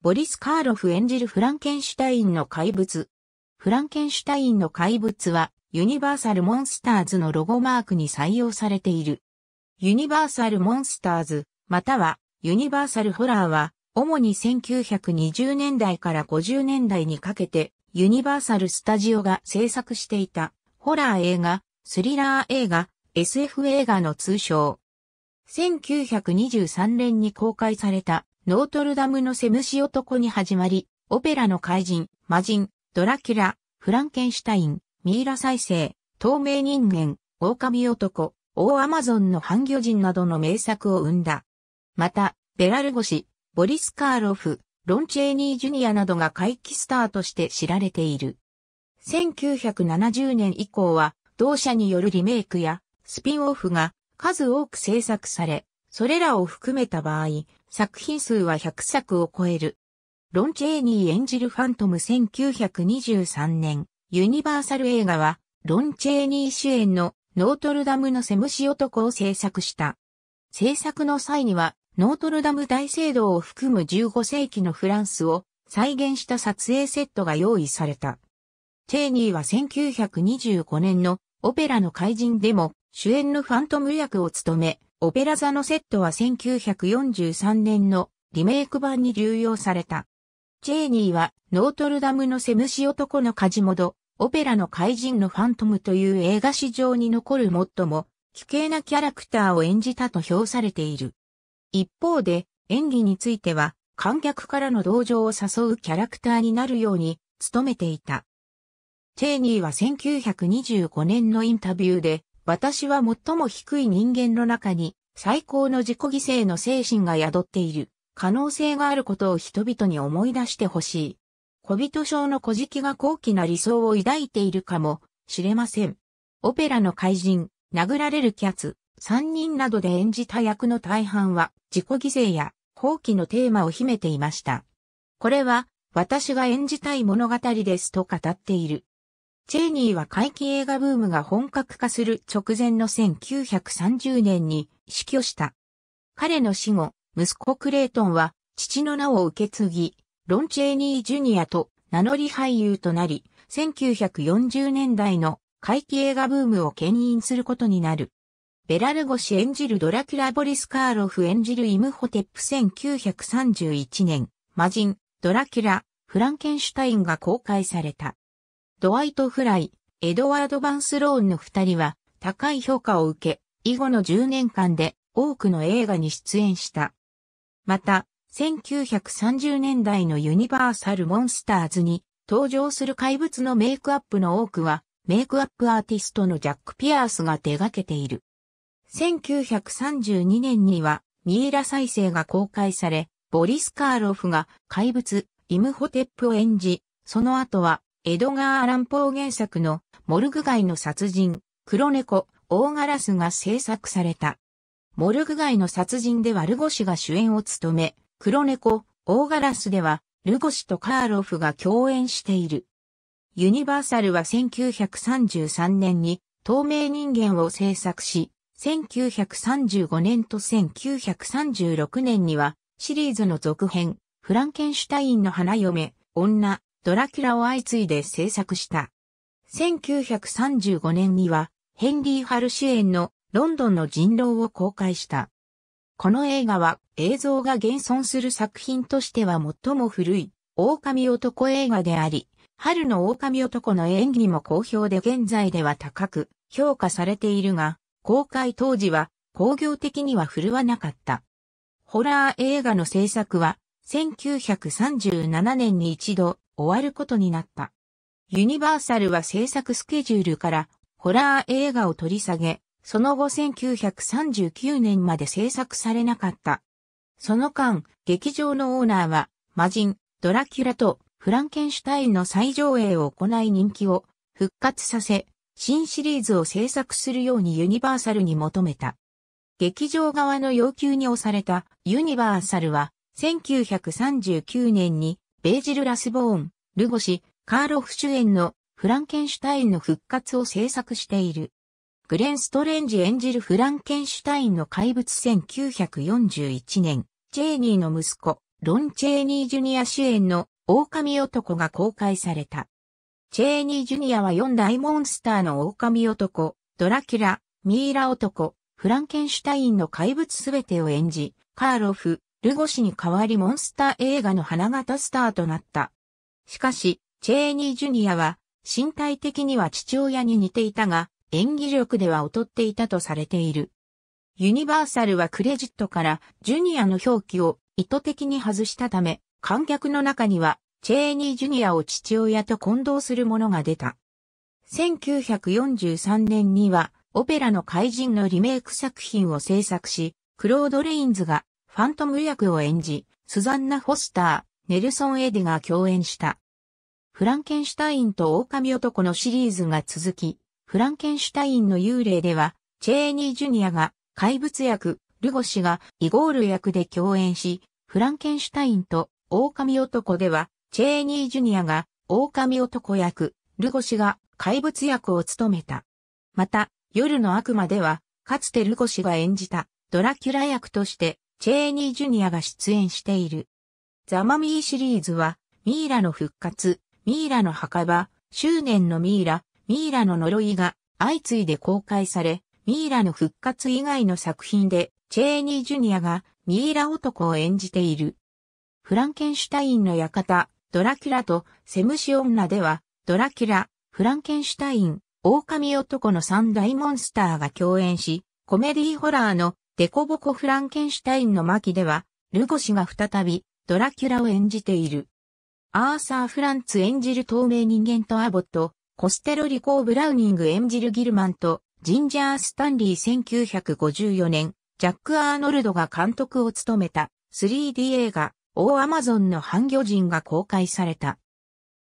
ボリス・カーロフ演じるフランケンシュタインの怪物。フランケンシュタインの怪物は、ユニバーサル・モンスターズのロゴマークに採用されている。ユニバーサル・モンスターズ、または、ユニバーサル・ホラーは、主に1920年代から50年代にかけて、ユニバーサル・スタジオが制作していた、ホラー映画、スリラー映画、SF 映画の通称。1923年に公開されたノートルダムのセムシ男に始まり、オペラの怪人、魔人、ドラキュラ、フランケンシュタイン、ミイラ再生、透明人間、狼男、大アマゾンの半魚人などの名作を生んだ。また、ベラルゴシ、ボリス・カーロフ、ロンチェーニー・ジュニアなどが回帰スターとして知られている。1970年以降は、同社によるリメイクやスピンオフが数多く制作され、それらを含めた場合、作品数は100作を超える。ロン・チェーニー演じるファントム1923年、ユニバーサル映画は、ロン・チェーニー主演のノートルダムのセムシ男を制作した。制作の際には、ノートルダム大聖堂を含む15世紀のフランスを再現した撮影セットが用意された。チェーニーは1925年のオペラの怪人でも主演のファントム役を務め、オペラ座のセットは1943年のリメイク版に流用された。チェーニーはノートルダムのセムシ男のカジモド、オペラの怪人のファントムという映画史上に残る最も奇形なキャラクターを演じたと評されている。一方で演技については観客からの同情を誘うキャラクターになるように努めていた。チェーニーは1925年のインタビューで私は最も低い人間の中に最高の自己犠牲の精神が宿っている可能性があることを人々に思い出してほしい。小人症の小敷が高貴な理想を抱いているかもしれません。オペラの怪人、殴られるキャツ、三人などで演じた役の大半は自己犠牲や放棄のテーマを秘めていました。これは私が演じたい物語ですと語っている。チェーニーは怪奇映画ブームが本格化する直前の1930年に死去した。彼の死後、息子クレイトンは父の名を受け継ぎ、ロン・チェーニー・ジュニアと名乗り俳優となり、1940年代の怪奇映画ブームを牽引することになる。ベラルゴ氏演じるドラキュラ・ボリス・カーロフ演じるイムホテップ1931年、魔人、ドラキュラ、フランケンシュタインが公開された。ドワイト・フライ、エドワード・バンスローンの二人は高い評価を受け、以後の10年間で多くの映画に出演した。また、1930年代のユニバーサル・モンスターズに登場する怪物のメイクアップの多くは、メイクアップアーティストのジャック・ピアースが手掛けている。1932年には、ミイラ再生が公開され、ボリス・カーロフが怪物、イムホテップを演じ、その後はエドガー・アラン・ポー原作のモルグ街の殺人、黒猫、大ガラスが制作された。モルグ街の殺人ではルゴ氏が主演を務め、黒猫、大ガラスではルゴ氏とカーロフが共演している。ユニバーサルは1933年に透明人間を制作し、1935年と1936年にはシリーズの続編、フランケンシュタインの花嫁、女、ドラキュラを相次いで制作した。1935年には、ヘンリー・ハル主演のロンドンの人狼を公開した。この映画は映像が現存する作品としては最も古い狼男映画であり、春の狼男の演技も好評で現在では高く評価されているが、公開当時は工業的には振るわなかった。ホラー映画の制作は1937年に一度終わることになった。ユニバーサルは制作スケジュールからホラー映画を取り下げ、その後1939年まで制作されなかった。その間、劇場のオーナーは、魔人、ドラキュラとフランケンシュタインの再上映を行い人気を復活させ、新シリーズを制作するようにユニバーサルに求めた。劇場側の要求に押されたユニバーサルは1939年にベージル・ラスボーン、ルゴシ、カーロフ主演のフランケンシュタインの復活を制作している。グレン・ストレンジ演じるフランケンシュタインの怪物1941年、チェーニーの息子、ロン・チェーニー・ジュニア主演の狼男が公開された。チェーニー・ジュニアは4大モンスターの狼男、ドラキュラ、ミイラ男、フランケンシュタインの怪物すべてを演じ、カーロフ、ルゴ氏に代わりモンスター映画の花形スターとなった。しかし、チェーニー・ジュニアは、身体的には父親に似ていたが、演技力では劣っていたとされている。ユニバーサルはクレジットからジュニアの表記を意図的に外したため、観客の中にはチェーニー・ジュニアを父親と混同するものが出た。1943年にはオペラの怪人のリメイク作品を制作し、クロード・レインズがファントム役を演じ、スザンナ・フォスター、ネルソン・エディが共演した。フランケンシュタインと狼男のシリーズが続き、フランケンシュタインの幽霊では、チェーニー・ジュニアが怪物役、ルゴ氏がイゴール役で共演し、フランケンシュタインと狼男では、チェーニー・ジュニアが狼男役、ルゴ氏が怪物役を務めた。また、夜の悪魔では、かつてルゴ氏が演じたドラキュラ役としてチェーニー・ジュニアが出演している。ザ・マミーシリーズは、ミイラの復活、ミイラの墓場、執念のミイラ、ミイラの呪いが相次いで公開され、ミイラの復活以外の作品で、チェーニー・ジュニアがミイラ男を演じている。フランケンシュタインの館、ドラキュラとセムシ女では、ドラキュラ、フランケンシュタイン、狼男の三大モンスターが共演し、コメディホラーのデコボコフランケンシュタインの巻では、ルゴ氏が再び、ドラキュラを演じている。アーサー・フランツ演じる透明人間とアボット、コステロリコー・ブラウニング演じるギルマンと、ジンジャー・スタンリー1954年、ジャック・アーノルドが監督を務めた 3D 映画、オー・アマゾンの半魚人が公開された。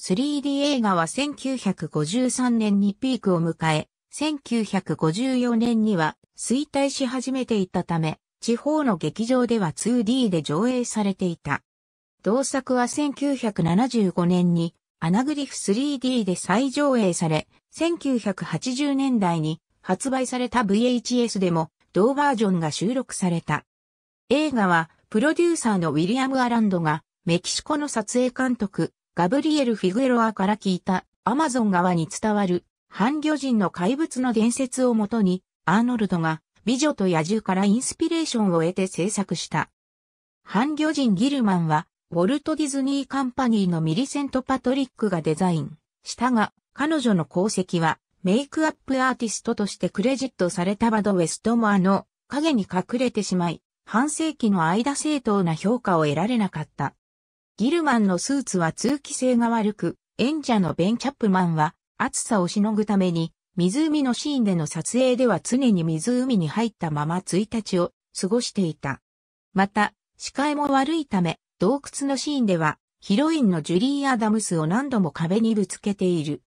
3D 映画は1953年にピークを迎え、1954年には衰退し始めていたため、地方の劇場では 2D で上映されていた。同作は1975年にアナグリフ 3D で再上映され、1980年代に発売された VHS でも同バージョンが収録された。映画はプロデューサーのウィリアム・アランドがメキシコの撮影監督ガブリエル・フィグエロアから聞いたアマゾン側に伝わる半魚人の怪物の伝説をもとにアーノルドが美女と野獣からインスピレーションを得て制作した。半魚人ギルマンは、ウォルト・ディズニー・カンパニーのミリセント・パトリックがデザインしたが、彼女の功績は、メイクアップアーティストとしてクレジットされたバド・ウェストモアの影に隠れてしまい、半世紀の間正当な評価を得られなかった。ギルマンのスーツは通気性が悪く、演者のベン・チャップマンは暑さをしのぐために湖のシーンでの撮影では常に湖に入ったまま1日を過ごしていた。また、視界も悪いため、洞窟のシーンでは、ヒロインのジュリー・アダムスを何度も壁にぶつけている。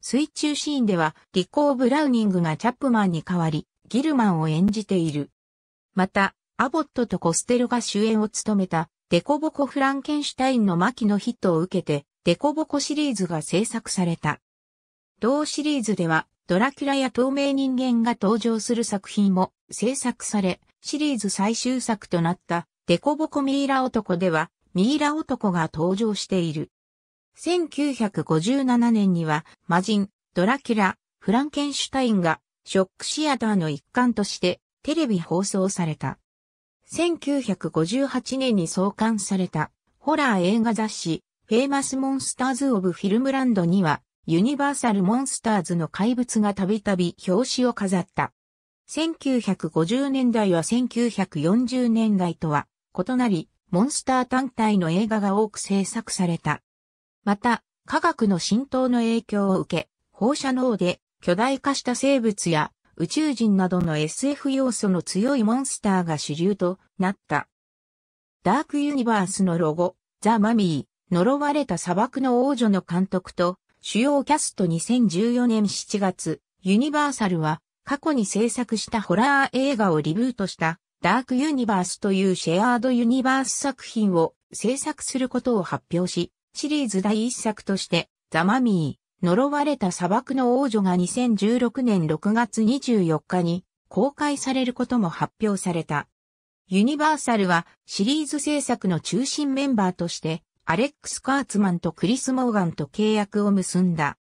水中シーンでは、リコー・ブラウニングがチャップマンに代わり、ギルマンを演じている。また、アボットとコステロが主演を務めた、デコボコ・フランケンシュタインの巻のヒットを受けて、デコボコシリーズが制作された。同シリーズでは、ドラキュラや透明人間が登場する作品も制作され、シリーズ最終作となったデコボコミイラ男では、ミイラ男が登場している。1957年には、魔人、ドラキュラ、フランケンシュタインが、ショックシアターの一環として、テレビ放送された。1958年に創刊された、ホラー映画雑誌、フェイマスモンスターズ・オブ・フィルムランドには、ユニバーサル・モンスターズの怪物がたびたび表紙を飾った。1950年代は1940年代とは異なり、モンスター単体の映画が多く制作された。また、科学の浸透の影響を受け、放射能で巨大化した生物や宇宙人などの SF 要素の強いモンスターが主流となった。ダークユニバースのロゴ、ザ・マミー、呪われた砂漠の王女の監督と主要キャスト2014年7月、ユニバーサルは過去に制作したホラー映画をリブートしたダークユニバースというシェアードユニバース作品を制作することを発表し、シリーズ第一作としてザ・マミー、呪われた砂漠の王女が2016年6月24日に公開されることも発表された。ユニバーサルはシリーズ制作の中心メンバーとしてアレックス・カーツマンとクリス・モーガンと契約を結んだ。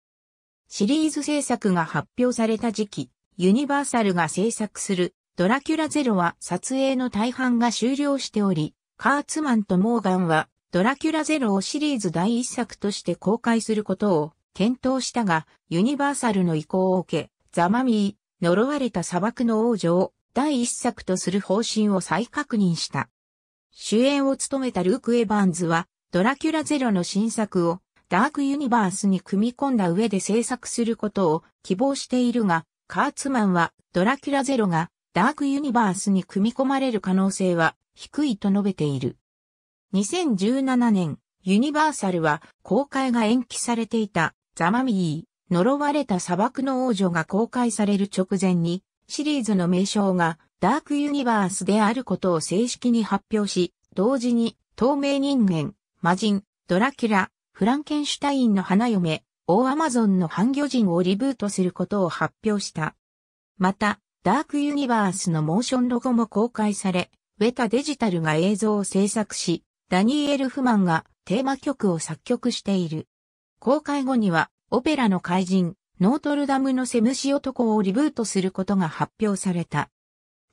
シリーズ制作が発表された時期、ユニバーサルが制作するドラキュラゼロは撮影の大半が終了しており、カーツマンとモーガンはドラキュラゼロをシリーズ第一作として公開することを検討したが、ユニバーサルの意向を受け、ザマミー、呪われた砂漠の王女を第一作とする方針を再確認した。主演を務めたルーク・エヴァンズは、ドラキュラゼロの新作をダークユニバースに組み込んだ上で制作することを希望しているが、カーツマンはドラキュラゼロがダークユニバースに組み込まれる可能性は低いと述べている。2017年、ユニバーサルは公開が延期されていたザマミー、呪われた砂漠の王女が公開される直前にシリーズの名称がダークユニバースであることを正式に発表し、同時に透明人間、魔人、ドラキュラ、フランケンシュタインの花嫁、オーアマゾンの半魚人をリブートすることを発表した。また、ダークユニバースのモーションロゴも公開され、ウェタデジタルが映像を制作し、ダニーエル・フマンがテーマ曲を作曲している。公開後には、オペラの怪人、ノートルダムのセムシ男をリブートすることが発表された。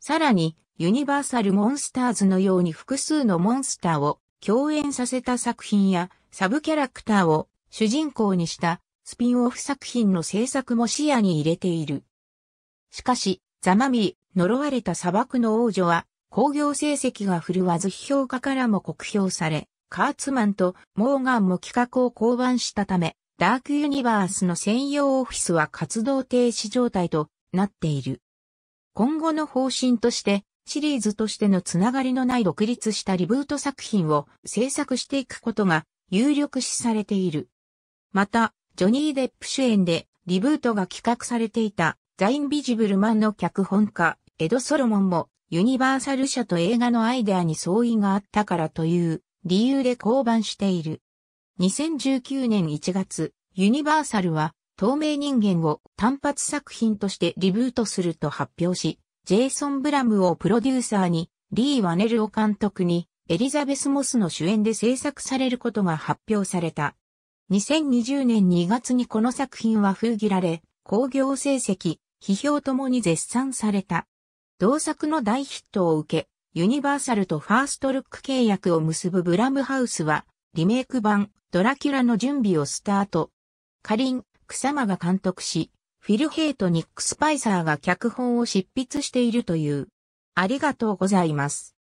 さらに、ユニバーサル・モンスターズのように複数のモンスターを共演させた作品やサブキャラクターを主人公にしたスピンオフ作品の制作も視野に入れている。しかし、ザマミー、呪われた砂漠の王女は、工業成績が振るわず批評家からも酷評され、カーツマンとモーガンも企画を降板したため、ダークユニバースの専用オフィスは活動停止状態となっている。今後の方針として、シリーズとしてのつながりのない独立したリブート作品を制作していくことが有力視されている。また、ジョニー・デップ主演でリブートが企画されていたザ・インビジブルマンの脚本家、エド・ソロモンもユニバーサル社と映画のアイデアに相違があったからという理由で降板している。2019年1月、ユニバーサルは透明人間を単発作品としてリブートすると発表し、ジェイソン・ブラムをプロデューサーに、リー・ワネルを監督に、エリザベス・モスの主演で制作されることが発表された。2020年2月にこの作品は封切られ、興行成績、批評ともに絶賛された。同作の大ヒットを受け、ユニバーサルとファーストルック契約を結ぶブラムハウスは、リメイク版、ドラキュラの準備をスタート。カリン、草間が監督し、フィル・ヘイト・ニック・スパイサーが脚本を執筆しているという。ありがとうございます。